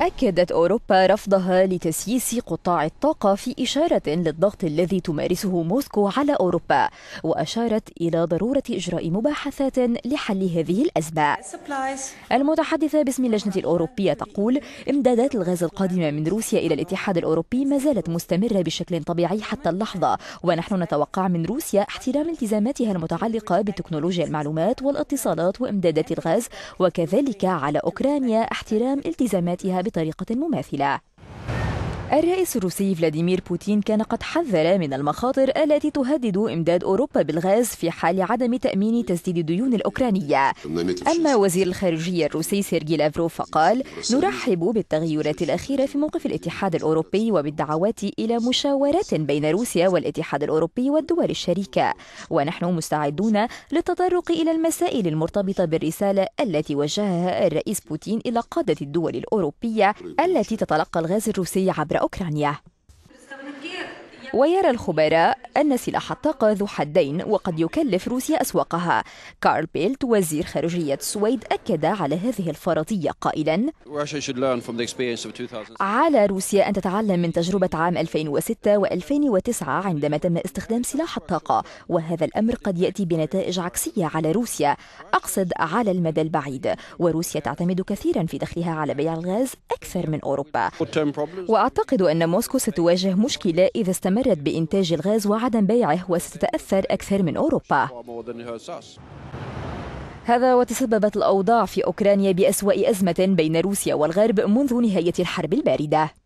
أكدت أوروبا رفضها لتسييس قطاع الطاقة في إشارة للضغط الذي تمارسه موسكو على أوروبا وأشارت إلى ضرورة إجراء مباحثات لحل هذه الأزمة المتحدثة باسم اللجنة الأوروبية تقول إمدادات الغاز القادمة من روسيا إلى الاتحاد الأوروبي ما زالت مستمرة بشكل طبيعي حتى اللحظة ونحن نتوقع من روسيا احترام التزاماتها المتعلقة بتكنولوجيا المعلومات والاتصالات وإمدادات الغاز وكذلك على أوكرانيا احترام التزاماتها بطريقة مماثلة الرئيس الروسي فلاديمير بوتين كان قد حذر من المخاطر التي تهدد إمداد أوروبا بالغاز في حال عدم تأمين تسديد الديون الأوكرانية أما وزير الخارجية الروسي سيرجي لافروف فقال نرحب بالتغيرات الأخيرة في موقف الاتحاد الأوروبي وبالدعوات إلى مشاورات بين روسيا والاتحاد الأوروبي والدول الشريكة ونحن مستعدون للتطرق إلى المسائل المرتبطة بالرسالة التي وجهها الرئيس بوتين إلى قادة الدول الأوروبية التي تتلقى الغاز الروسي عبر عبر أوكرانيا ويرى الخبراء أن سلاح الطاقة ذو حدين وقد يكلف روسيا أسواقها كارل بيلت وزير خارجية السويد أكد على هذه الفرضية قائلا على روسيا أن تتعلم من تجربة عام 2006 و2009 عندما تم استخدام سلاح الطاقة وهذا الأمر قد يأتي بنتائج عكسية على روسيا أقصد على المدى البعيد وروسيا تعتمد كثيرا في دخلها على بيع الغاز أكثر من أوروبا وأعتقد أن موسكو ستواجه مشكلة إذا استمر تتورط بإنتاج الغاز وعدم بيعه وستتأثر أكثر من أوروبا هذا وتسببت الأوضاع في أوكرانيا بأسوأ أزمة بين روسيا والغرب منذ نهاية الحرب الباردة